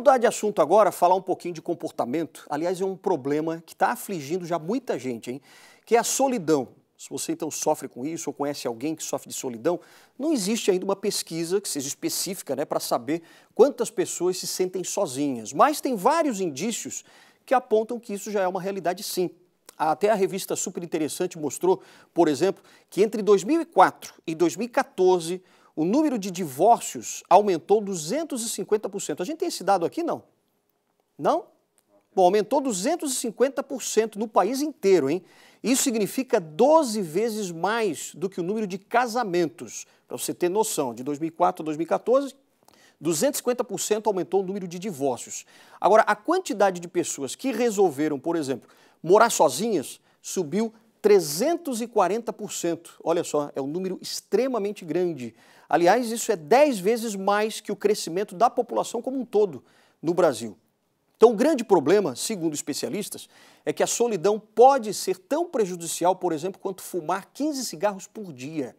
Mudar de assunto agora, falar um pouquinho de comportamento. Aliás, é um problema que está afligindo já muita gente, hein? Que é a solidão. Se você então sofre com isso ou conhece alguém que sofre de solidão, não existe ainda uma pesquisa que seja específica né, para saber quantas pessoas se sentem sozinhas. Mas tem vários indícios que apontam que isso já é uma realidade sim. Até a revista Super Interessante mostrou, por exemplo, que entre 2004 e 2014 o número de divórcios aumentou 250%. A gente tem esse dado aqui, não? Não? Bom, aumentou 250% no país inteiro, hein? Isso significa 12 vezes mais do que o número de casamentos. Para você ter noção, de 2004 a 2014, 250% aumentou o número de divórcios. Agora, a quantidade de pessoas que resolveram, por exemplo, morar sozinhas subiu 340%. Olha só, é um número extremamente grande. Aliás, isso é 10 vezes mais que o crescimento da população como um todo no Brasil. Então, o grande problema, segundo especialistas, é que a solidão pode ser tão prejudicial, por exemplo, quanto fumar 15 cigarros por dia.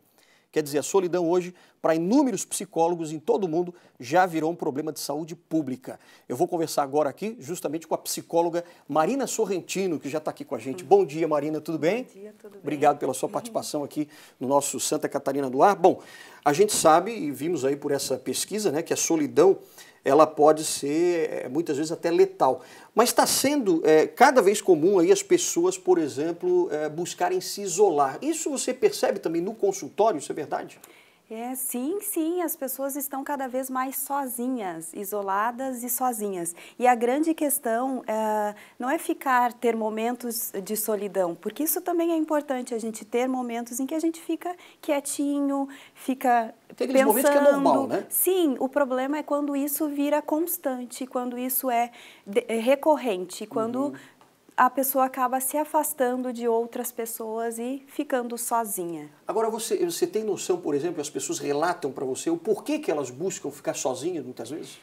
Quer dizer, a solidão hoje, para inúmeros psicólogos em todo o mundo, já virou um problema de saúde pública. Eu vou conversar agora aqui justamente com a psicóloga Marina Sorrentino, que já está aqui com a gente. Bom dia, Marina, tudo bem? Bom dia, tudo bem. Obrigado pela sua participação aqui no nosso Santa Catarina do Ar. Bom, a gente sabe e vimos aí por essa pesquisa né, que a solidão ela pode ser é, muitas vezes até letal. Mas está sendo é, cada vez comum aí as pessoas, por exemplo, é, buscarem se isolar. Isso você percebe também no consultório, isso é verdade? É, sim, sim, as pessoas estão cada vez mais sozinhas, isoladas e sozinhas. E a grande questão é, não é ficar, ter momentos de solidão, porque isso também é importante, a gente ter momentos em que a gente fica quietinho, fica Tem aqueles pensando. momentos que é normal, né? Sim, o problema é quando isso vira constante, quando isso é, é recorrente, quando... Uhum a pessoa acaba se afastando de outras pessoas e ficando sozinha. Agora, você, você tem noção, por exemplo, as pessoas relatam para você o porquê que elas buscam ficar sozinhas muitas vezes?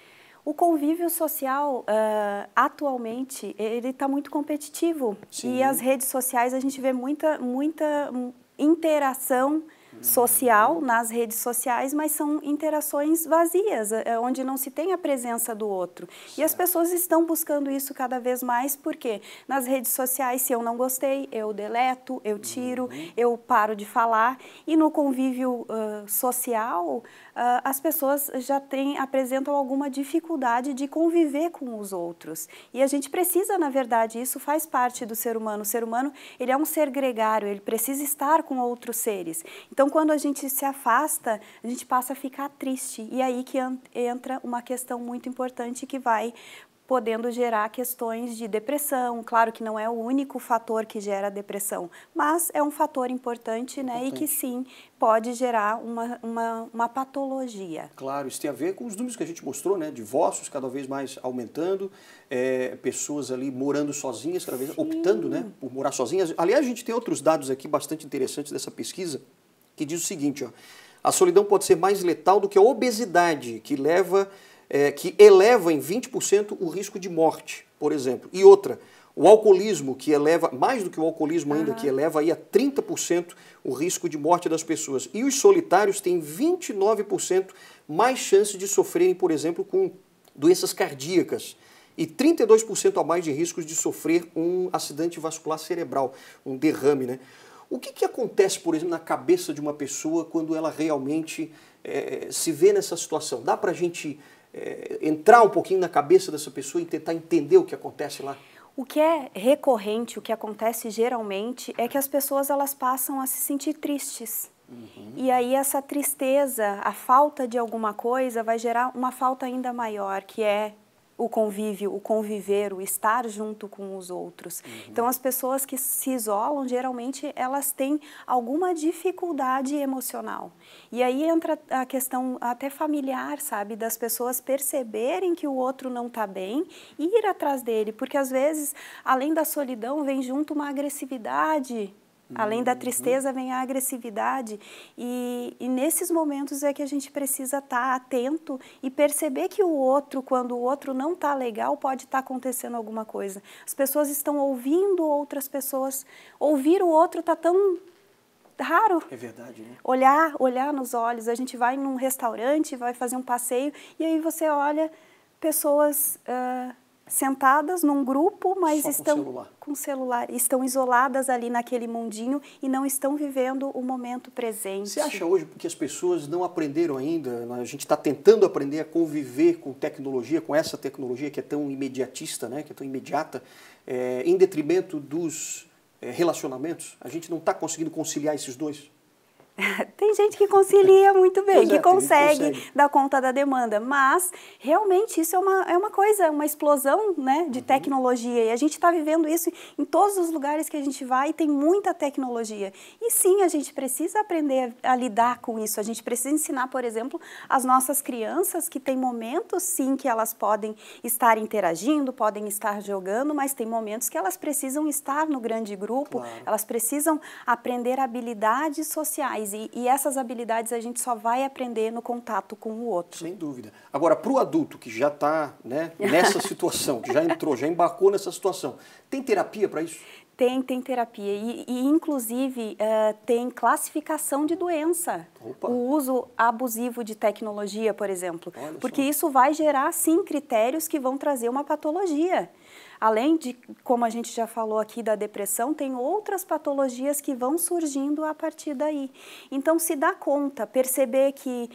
O convívio social, uh, atualmente, ele está muito competitivo. Sim. E as redes sociais, a gente vê muita, muita interação social nas redes sociais, mas são interações vazias, é, onde não se tem a presença do outro. E as pessoas estão buscando isso cada vez mais, porque nas redes sociais, se eu não gostei, eu deleto, eu tiro, uhum. eu paro de falar. E no convívio uh, social, uh, as pessoas já têm, apresentam alguma dificuldade de conviver com os outros. E a gente precisa, na verdade, isso faz parte do ser humano. O ser humano, ele é um ser gregário, ele precisa estar com outros seres. Então, então, quando a gente se afasta, a gente passa a ficar triste. E aí que entra uma questão muito importante que vai podendo gerar questões de depressão. Claro que não é o único fator que gera depressão, mas é um fator importante, né? E que sim pode gerar uma, uma, uma, patologia. Claro, isso tem a ver com os números que a gente mostrou, né? Divórcios cada vez mais aumentando, é, pessoas ali morando sozinhas, cada vez sim. optando, né? Por morar sozinhas. Aliás, a gente tem outros dados aqui bastante interessantes dessa pesquisa que diz o seguinte: ó, a solidão pode ser mais letal do que a obesidade, que leva, é, que eleva em 20% o risco de morte, por exemplo. E outra, o alcoolismo, que eleva, mais do que o alcoolismo ainda, uhum. que eleva aí a 30% o risco de morte das pessoas. E os solitários têm 29% mais chance de sofrerem, por exemplo, com doenças cardíacas. E 32% a mais de riscos de sofrer um acidente vascular cerebral, um derrame, né? O que, que acontece, por exemplo, na cabeça de uma pessoa quando ela realmente é, se vê nessa situação? Dá para a gente é, entrar um pouquinho na cabeça dessa pessoa e tentar entender o que acontece lá? O que é recorrente, o que acontece geralmente, é que as pessoas elas passam a se sentir tristes. Uhum. E aí essa tristeza, a falta de alguma coisa, vai gerar uma falta ainda maior, que é o convívio, o conviver, o estar junto com os outros. Uhum. Então, as pessoas que se isolam, geralmente, elas têm alguma dificuldade emocional. E aí entra a questão até familiar, sabe? Das pessoas perceberem que o outro não está bem e ir atrás dele, porque às vezes, além da solidão, vem junto uma agressividade Além da tristeza vem a agressividade e, e, nesses momentos é que a gente precisa estar atento e perceber que o outro, quando o outro não está legal, pode estar tá acontecendo alguma coisa. As pessoas estão ouvindo outras pessoas, ouvir o outro está tão raro. É verdade, né? Olhar, olhar nos olhos. A gente vai num restaurante, vai fazer um passeio e aí você olha pessoas uh, sentadas num grupo, mas Só estão com celular. com celular, estão isoladas ali naquele mundinho e não estão vivendo o momento presente. Você acha hoje que as pessoas não aprenderam ainda? A gente está tentando aprender a conviver com tecnologia, com essa tecnologia que é tão imediatista, né? Que é tão imediata, é, em detrimento dos é, relacionamentos. A gente não está conseguindo conciliar esses dois. Tem gente que concilia muito bem, que consegue, consegue, dar conta da demanda, mas realmente isso é uma, é uma coisa, uma explosão né, de uhum. tecnologia e a gente está vivendo isso em todos os lugares que a gente vai e tem muita tecnologia. E sim, a gente precisa aprender a, a lidar com isso, a gente precisa ensinar, por exemplo, as nossas crianças que tem momentos sim que elas podem estar interagindo, podem estar jogando, mas tem momentos que elas precisam estar no grande grupo, claro. elas precisam aprender habilidades sociais habilidades e, e, essas habilidades a gente só vai aprender no contato com o outro. Sem dúvida. Agora, para o adulto que já está né, nessa situação, que já entrou, já embarcou nessa situação, tem terapia para isso? Tem, tem terapia. E, e inclusive, uh, tem classificação de doença. Opa. O uso abusivo de tecnologia, por exemplo. Olha porque só. isso vai gerar, sim, critérios que vão trazer uma patologia. Além de, como a gente já falou aqui, da depressão, tem outras patologias que vão surgindo a partir daí. Então, se dá conta, perceber que,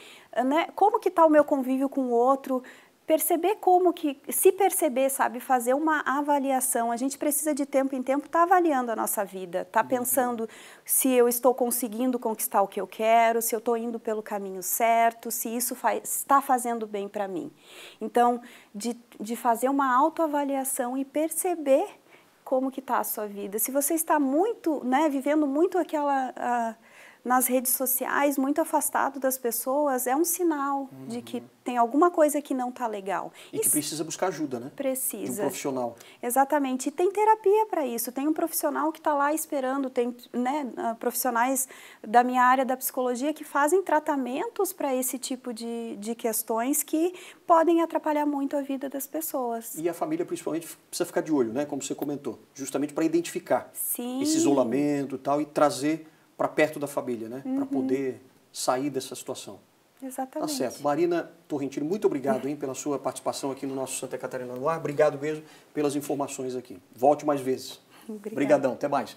né, como que está o meu convívio com o outro, perceber como que, se perceber, sabe, fazer uma avaliação. A gente precisa de tempo em tempo estar tá avaliando a nossa vida, estar tá uhum. pensando se eu estou conseguindo conquistar o que eu quero, se eu estou indo pelo caminho certo, se isso está faz, fazendo bem para mim. Então, de, de fazer uma autoavaliação e perceber como que está a sua vida. Se você está muito, né, vivendo muito aquela nas redes sociais, muito afastado das pessoas, é um sinal uhum. de que uhum. tem alguma coisa que não está legal. E, e que precisa buscar ajuda, né? Precisa. De um profissional. Exatamente. E tem terapia para isso. Tem um profissional que está lá esperando, tem né, ah, profissionais da minha área da psicologia que fazem tratamentos para esse tipo de, de questões que podem atrapalhar muito a vida das pessoas. E a família, principalmente, precisa ficar de olho, né? Como você comentou, justamente para identificar Sim. esse isolamento e tal e trazer para perto da família, né? Uhum. Para poder sair dessa situação. Tá Exatamente. Tá certo. Marina Torrentino, muito obrigado hein, pela sua participação aqui no nosso Santa Catarina no ar. Obrigado mesmo pelas informações aqui. Volte mais vezes. Obrigado. Obrigadão. Até mais.